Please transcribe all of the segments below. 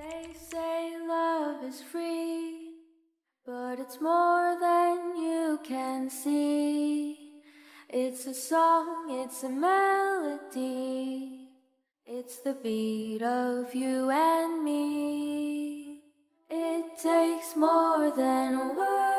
They say love is free, but it's more than you can see. It's a song, it's a melody. It's the beat of you and me. It takes more than words.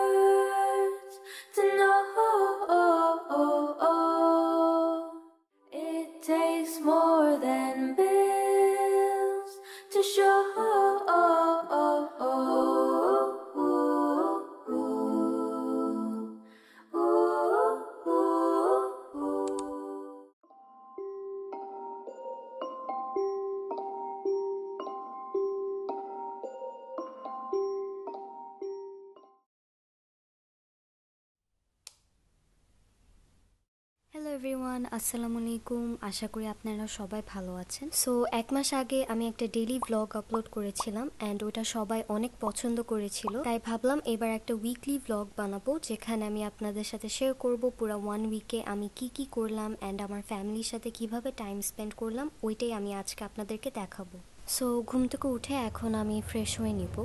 Everyone আসসালামু আলাইকুম আশা করি আপনারা সবাই ভালো আছেন so এক মাস আগে আমি একটা ডেলি ব্লগ আপলোড করেছিলাম অ্যান্ড ওটা সবাই অনেক পছন্দ করেছিল তাই ভাবলাম এবার একটা উইকলি ব্লগ বানাবো যেখানে আমি আপনাদের সাথে শেয়ার করব পুরো ওয়ান উইকে আমি কি কি করলাম অ্যান্ড আমার ফ্যামিলির সাথে কিভাবে টাইম স্পেন্ড করলাম ওইটাই আমি আজকে আপনাদেরকে দেখাবো সো ঘুম থেকে উঠে এখন আমি ফ্রেশ হয়ে নিব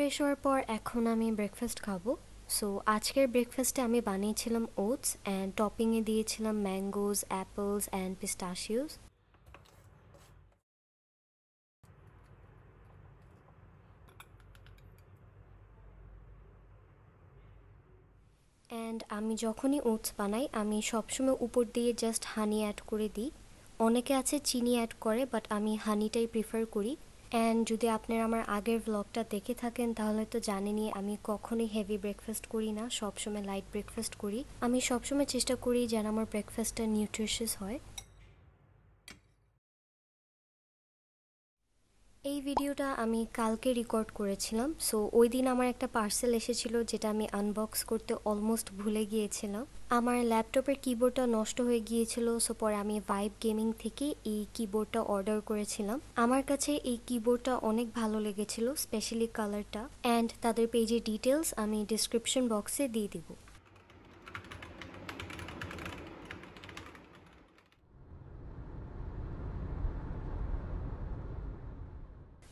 ফ্রেশ হওয়ার পর এখন আমি ব্রেকফাস্ট খাবো সো আজকের ব্রেকফাস্টে আমি বানিয়েছিলাম ওটস অ্যান্ড টপিংয়ে দিয়েছিলাম mangoes apples and pistachios and আমি যখনই ওটস বানাই আমি সবসময় উপর দিয়ে জাস্ট হানি অ্যাড করে দিই অনেকে আছে চিনি অ্যাড করে বাট আমি হানিটাই প্রিফার করি অ্যান্ড যদি আপনারা আমার আগের ব্লগটা দেখে থাকেন তাহলে তো জানেনই আমি কখনোই হেভি ব্রেকফাস্ট করি না সবসময় লাইট ব্রেকফাস্ট করি আমি সবসময় চেষ্টা করি যেন আমার ব্রেকফাস্টটা নিউট্রিশিয়াস হয় এই ভিডিওটা আমি কালকে রেকর্ড করেছিলাম সো ওই দিন আমার একটা পার্সেল এসেছিল যেটা আমি আনবক্স করতে অলমোস্ট ভুলে গিয়েছিলাম আমার ল্যাপটপের কিবোর্ডটা নষ্ট হয়ে গিয়েছিল সো পরে আমি ভাইব গেমিং থেকে এই কিবোর্ডটা অর্ডার করেছিলাম আমার কাছে এই কিবোর্ডটা অনেক ভালো লেগেছিল স্পেশালি কালারটা অ্যান্ড তাদের পেজের ডিটেলস আমি ডিসক্রিপশন বক্সে দিয়ে দিব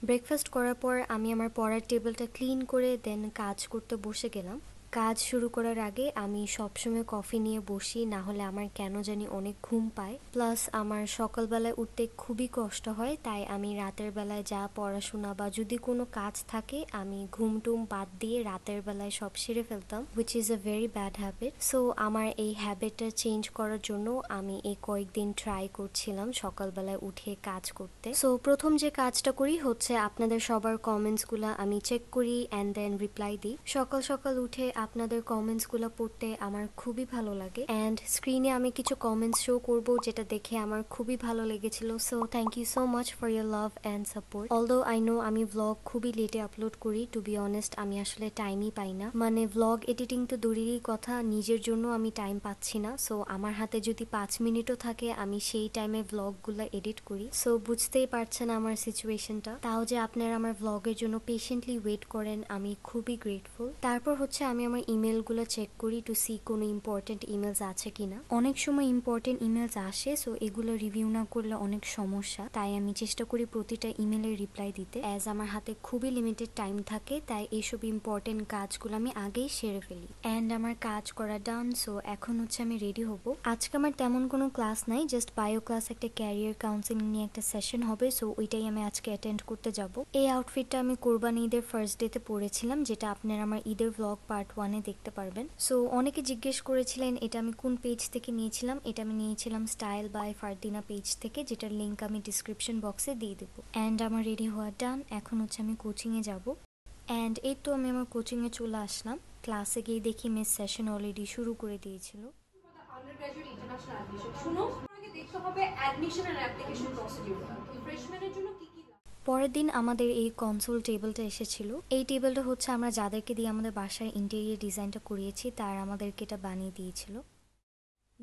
ব্রেকফাস্ট করার পর আমি আমার পড়ার টেবিলটা ক্লিন করে দেন কাজ করতে বসে গেলাম কাজ শুরু করার আগে আমি সবসময় কফি নিয়ে বসি না হলে আমার কেন জানি অনেক ঘুম পায় প্লাস আমার সকালবেলায় উঠতে খুবই কষ্ট হয় তাই আমি রাতের বেলায় যা পড়াশোনা বা যদি কোনো কাজ থাকে আমি ঘুম টুম বাদ দিয়ে রাতের বেলায় সব সেরে ফেলতাম which is a very bad habit so আমার এই হ্যাবিটটা চেঞ্জ করার জন্য আমি এই কয়েকদিন ট্রাই করছিলাম সকালবেলায় উঠে কাজ করতে সো প্রথম যে কাজটা করি হচ্ছে আপনাদের সবার কমেন্টসগুলো আমি চেক করি অ্যান্ড দেন রিপ্লাই দিই সকাল সকাল উঠে আপনাদের কমেন্টসগুলো পড়তে আমার খুবই ভালো লাগে অ্যান্ড স্ক্রিনে আমি কিছু কমেন্টস শো করব যেটা দেখে আমার খুবই ভালো লেগেছিল so thank you so much for your love and support although I know আমি ব্লগ খুবই লেটে আপলোড করি টু বি অনেস্ট আমি আসলে টাইমই পাই না মানে ব্লগ এডিটিং তো দূরেরই কথা নিজের জন্য আমি টাইম পাচ্ছি না সো আমার হাতে যদি পাঁচ মিনিটও থাকে আমি সেই টাইমে ভ্লগগুলো এডিট করি সো বুঝতেই পারছেন আমার সিচুয়েশনটা তাও যে আপনারা আমার ব্লগের জন্য পেশেন্টলি ওয়েট করেন আমি খুবই গ্রেটফুল তারপর হচ্ছে আমি আমার ইমেলগুলো চেক করি টু সি কোনো ইম্পর্টেন্ট ইমেলস আছে কিনা অনেক সময় ইম্পর্টেন্ট ইমেলস আসে সো এগুলো রিভিউ না করলে অনেক সমস্যা তাই আমি চেষ্টা করি প্রতিটা ইমেলের রিপ্লাই দিতে অ্যাজ আমার হাতে খুবই লিমিটেড টাইম থাকে তাই এইসব ইম্পর্টেন্ট কাজগুলো আমি আগেই সেরে ফেলি অ্যান্ড আমার কাজ করা ডান সো এখন হচ্ছে আমি রেডি হব আজকে আমার তেমন কোনো ক্লাস নাই জাস্ট বায়ো ক্লাস একটা ক্যারিয়ার কাউন্সিলিং নিয়ে একটা সেশন হবে সো ওইটাই আমি আজকে অ্যাটেন্ড করতে যাব এই আউটফিটটা আমি কোরবানি ঈদের ফার্স্ট ডেতে পড়েছিলাম যেটা আপনারা আমার ঈদের ব্লগ পার্ট ওয়ানে দেখতে পারবেন সো অনেকে জিজ্ঞেস করেছিলেন এটা আমি কোন পেজ থেকে নিয়েছিলাম এটা আমি নিয়েছিলাম স্টাইল বাই ফারদিনা পেজ থেকে যেটার লিঙ্ক আমি ডিসক্রিপশন বক্সে দিয়ে দেবো অ্যান্ড আমার রেডি হওয়া ডান এখন হচ্ছে আমি কোচিংয়ে যাবো অ্যান্ড এই তো আমি আমার কোচিংয়ে চলে আসলাম ক্লাসে গিয়ে দেখি মিস সেশন অলরেডি শুরু করে দিয়েছিল দেখতে হবে অ্যাপ্লিকেশন প্রসিডিউর জন্য কি পরের দিন আমাদের এই কনসোল টেবিলটা এসেছিল এই টেবিলটা হচ্ছে আমরা যাদেরকে দিয়ে আমাদের বাসায় ইন্টেরিয়ার ডিজাইনটা করিয়েছি তারা আমাদেরকে এটা বানিয়ে দিয়েছিল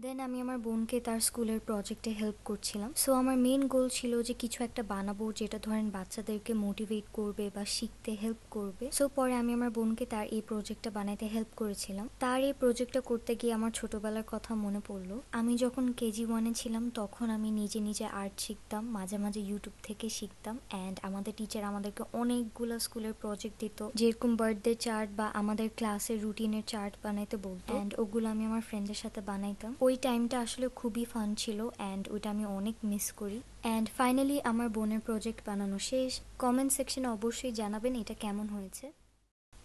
দেন আমি আমার বোনকে তার স্কুলের প্রজেক্টে হেল্প করছিলাম সো আমার মেন গোল ছিল যে কিছু একটা বানাবো যেটা ধরেন বাচ্চাদেরকে মোটিভেট করবে বা শিখতে হেল্প করবে সো পরে আমি আমার বোনকে তার এই প্রজেক্টটা বানাইতে হেল্প করেছিলাম তার এই প্রজেক্টটা করতে গিয়ে আমার ছোটবেলার কথা মনে পড়লো আমি যখন কেজি ওয়ানে ছিলাম তখন আমি নিজে নিজে আর্ট শিখতাম মাঝে মাঝে ইউটিউব থেকে শিখতাম অ্যান্ড আমাদের টিচার আমাদেরকে অনেকগুলো স্কুলের প্রজেক্ট দিত যেরকম বার্থডে চার্ট বা আমাদের ক্লাসের রুটিনের চার্ট বানাইতে বলতো অ্যান্ড ওগুলো আমি আমার ফ্রেন্ডের সাথে বানাইতাম ওই টাইমটা আসলে খুবই ফান ছিল অ্যান্ড ওইটা আমি অনেক মিস করি অ্যান্ড ফাইনালি আমার বোনের প্রজেক্ট বানানো শেষ কমেন্ট সেকশনে অবশ্যই জানাবেন এটা কেমন হয়েছে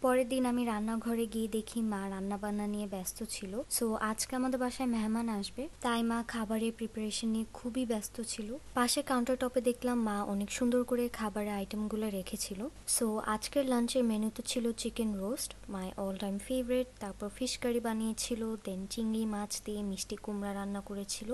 পরের দিন আমি রান্নাঘরে গিয়ে দেখি মা রান্না বান্না নিয়ে ব্যস্ত ছিল সো আজকে আমাদের বাসায় মেহমান আসবে তাই মা খাবারের প্রিপারেশন নিয়ে খুবই ব্যস্ত ছিল পাশে কাউন্টার টপে দেখলাম মা অনেক সুন্দর করে খাবারের আইটেমগুলো রেখেছিল সো আজকের লাঞ্চের মেনুতে ছিল chicken roast my all time favourite তারপর ফিশ কারি বানিয়েছিল দেন চিংড়ি মাছ দিয়ে মিষ্টি কুমড়া রান্না করেছিল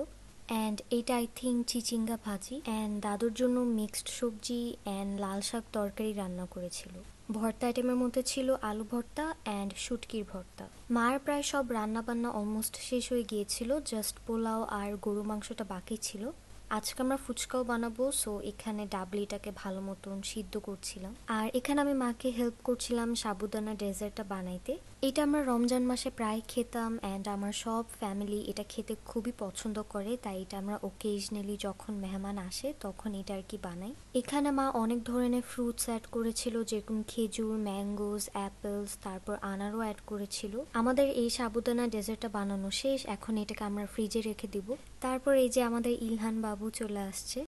অ্যান্ড এটা আই থিঙ্ক চিচিঙ্গা ভাজি অ্যান্ড দাদুর জন্য মিক্সড সবজি অ্যান্ড লাল শাক তরকারি রান্না করেছিল ভর্তা আইটেমের মধ্যে ছিল আলু ভর্তা অ্যান্ড শুটকির ভর্তা মার প্রায় সব রান্নাবান্না অলমোস্ট শেষ হয়ে গিয়েছিল জাস্ট পোলাও আর গরু মাংসটা বাকি ছিল আজকে আমরা ফুচকাও বানাবো সো এখানে ডাবলিটাকে ভালো মতন সিদ্ধ করছিলাম আর এখানে আমি মাকে হেল্প করছিলাম সাবুদানা ডেজার্টটা বানাইতে এটা আমরা রমজান মাসে প্রায় খেতাম অ্যান্ড আমার সব ফ্যামিলি এটা খেতে খুবই পছন্দ করে তাই এটা আমরা ওকেজনালি যখন মেহমান আসে তখন এটা আর কি বানাই এখানে মা অনেক ধরনের ফ্রুটস অ্যাড করেছিল যেরকম খেজুর ম্যাঙ্গোস অ্যাপেলস তারপর আনারও অ্যাড করেছিল আমাদের এই সাবুদানা ডেজার্টটা বানানো শেষ এখন এটাকে আমরা ফ্রিজে রেখে দিব তারপর এই যে আমাদের ইলহান বাবু চলে আসছে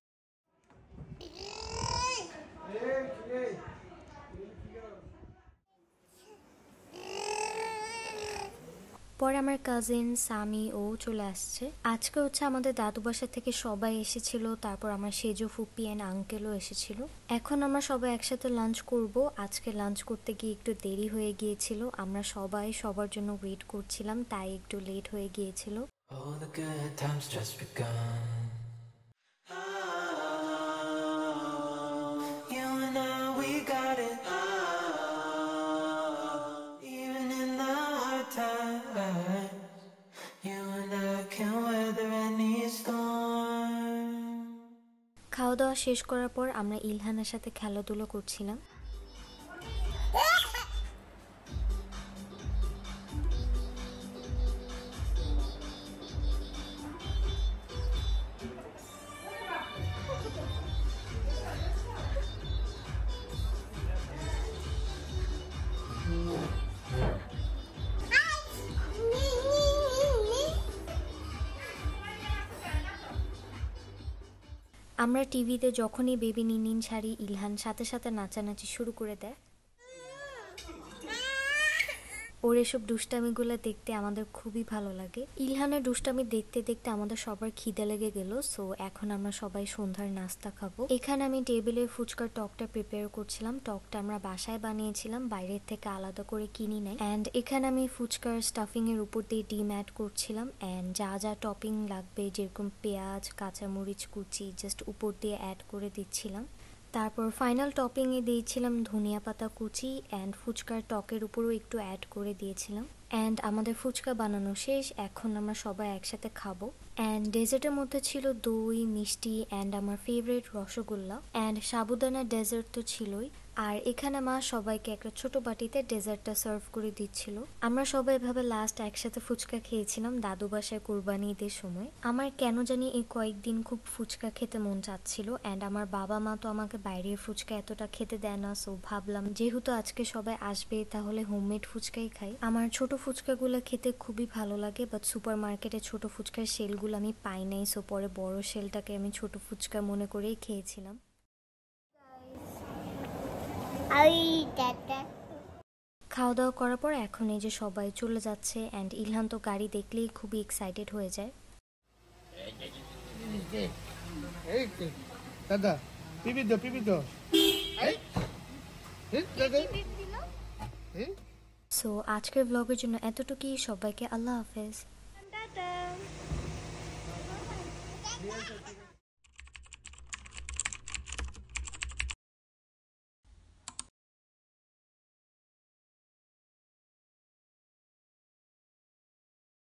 পরে আমার কাজিন সামি ও চলে আসছে আজকে হচ্ছে আমাদের দাদু বাসা থেকে সবাই এসেছিল তারপর আমার সেজো ফুপি অ্যান্ড আঙ্কেলও এসেছিল এখন আমরা সবাই একসাথে লাঞ্চ করব আজকে লাঞ্চ করতে গিয়ে একটু দেরি হয়ে গিয়েছিল আমরা সবাই সবার জন্য ওয়েট করছিলাম তাই একটু লেট হয়ে গিয়েছিল You খাওয়া দাওয়া শেষ করার পর আমরা ইলহানার সাথে খেলাধুলো করছিলাম আমরা টিভিতে যখনই বেবি নিনিন শাড়ি ইলহান সাথে সাথে নাচানাচি শুরু করে দেয় ওর এসব দুষ্টামিগুলো দেখতে আমাদের খুবই ভালো লাগে ইলহানের দুষ্টামি দেখতে দেখতে আমাদের সবার খিদে লেগে গেল সো এখন আমরা সবাই সন্ধ্যার নাস্তা খাবো এখানে আমি টেবিলে ফুচকার টকটা প্রিপেয়ার করছিলাম টকটা আমরা বাসায় বানিয়েছিলাম বাইরের থেকে আলাদা করে কিনি নাই অ্যান্ড এখানে আমি ফুচকার স্টাফিং এর উপর দিয়ে ডিম অ্যাড করছিলাম অ্যান্ড যা যা টপিং লাগবে যেরকম পেঁয়াজ কাঁচামরিচ কুচি জাস্ট উপর দিয়ে অ্যাড করে দিচ্ছিলাম তারপর ফাইনাল টপিংয়ে দিয়েছিলাম ধনিয়া পাতা কুচি অ্যান্ড ফুচকার টকের উপরও একটু অ্যাড করে দিয়েছিলাম অ্যান্ড আমাদের ফুচকা বানানো শেষ এখন আমরা সবাই একসাথে খাবো অ্যান্ড ডেজার্টের মধ্যে ছিল দই মিষ্টি অ্যান্ড আমার favourite rasgulla and sabudana dessert তো ছিলই আর এখানে মা সবাইকে একটা ছোট বাটিতে ডেজার্টটা সার্ভ করে দিচ্ছিল আমরা সবাই এভাবে লাস্ট একসাথে ফুচকা খেয়েছিলাম দাদু বাসায় কোরবানি ঈদের সময় আমার কেন জানি এই কয়েকদিন খুব ফুচকা খেতে মন চাচ্ছিল অ্যান্ড আমার বাবা মা তো আমাকে বাইরের ফুচকা এতটা খেতে দেয় না সো ভাবলাম যেহেতু আজকে সবাই আসবে তাহলে হোমমেড ফুচকাই খাই আমার ছোট ফুচকাগুলো খেতে খুবই ভালো লাগে বাট সুপার মার্কেটে ছোট ফুচকার সেলগুলো আমি পাই নাই সো পরে বড় সেলটাকে আমি ছোট ফুচকা মনে করেই খেয়েছিলাম খাওয়া দাওয়া করার পর এখন এই যে সবাই চলে যাচ্ছে অ্যান্ড ইলহান তো গাড়ি দেখলেই খুবই এক্সাইটেড হয়ে যায় দাদা পিবি দো পিবি দো সো আজকের ব্লগের জন্য এতটুকুই সবাইকে আল্লাহ হাফেজ